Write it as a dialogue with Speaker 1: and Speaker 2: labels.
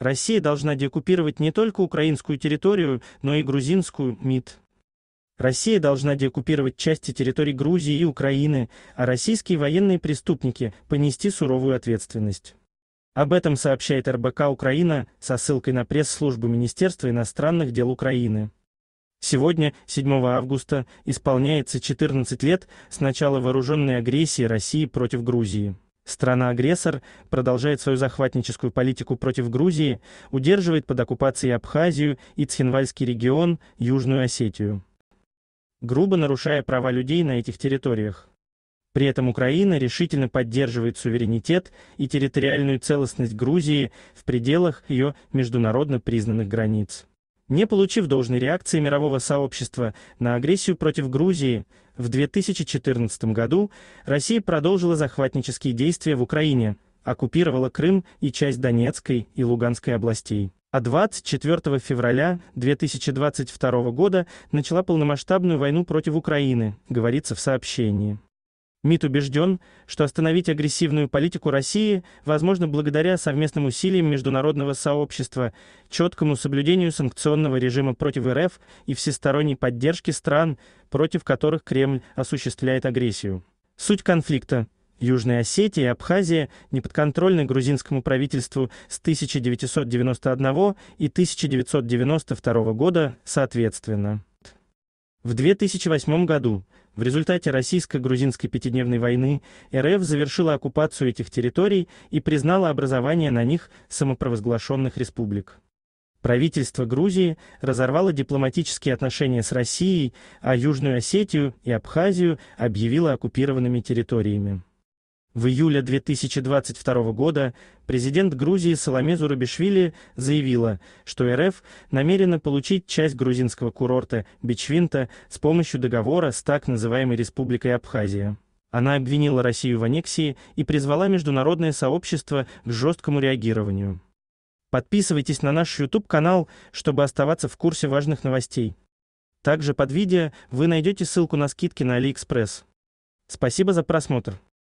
Speaker 1: Россия должна декупировать не только украинскую территорию, но и грузинскую МИД. Россия должна декупировать части территорий Грузии и Украины, а российские военные преступники понести суровую ответственность. Об этом сообщает РБК Украина со ссылкой на пресс-службу Министерства иностранных дел Украины. Сегодня, 7 августа, исполняется 14 лет с начала вооруженной агрессии России против Грузии. Страна-агрессор продолжает свою захватническую политику против Грузии, удерживает под оккупацией Абхазию и Цхинвальский регион, Южную Осетию, грубо нарушая права людей на этих территориях. При этом Украина решительно поддерживает суверенитет и территориальную целостность Грузии в пределах ее международно признанных границ. Не получив должной реакции мирового сообщества на агрессию против Грузии, в 2014 году Россия продолжила захватнические действия в Украине, оккупировала Крым и часть Донецкой и Луганской областей. А 24 февраля 2022 года начала полномасштабную войну против Украины, говорится в сообщении. МИД убежден, что остановить агрессивную политику России возможно благодаря совместным усилиям международного сообщества, четкому соблюдению санкционного режима против РФ и всесторонней поддержке стран, против которых Кремль осуществляет агрессию. Суть конфликта. Южная Осетия и Абхазия неподконтрольны грузинскому правительству с 1991 и 1992 года соответственно. В 2008 году, в результате российско-грузинской пятидневной войны, РФ завершила оккупацию этих территорий и признала образование на них самопровозглашенных республик. Правительство Грузии разорвало дипломатические отношения с Россией, а Южную Осетию и Абхазию объявило оккупированными территориями. В июле 2022 года президент Грузии Саламе Зурабишвили заявила, что РФ намерена получить часть грузинского курорта Бичвинта с помощью договора с так называемой Республикой Абхазия. Она обвинила Россию в аннексии и призвала международное сообщество к жесткому реагированию. Подписывайтесь на наш YouTube-канал, чтобы оставаться в курсе важных новостей. Также под видео вы найдете ссылку на скидки на AliExpress. Спасибо за просмотр.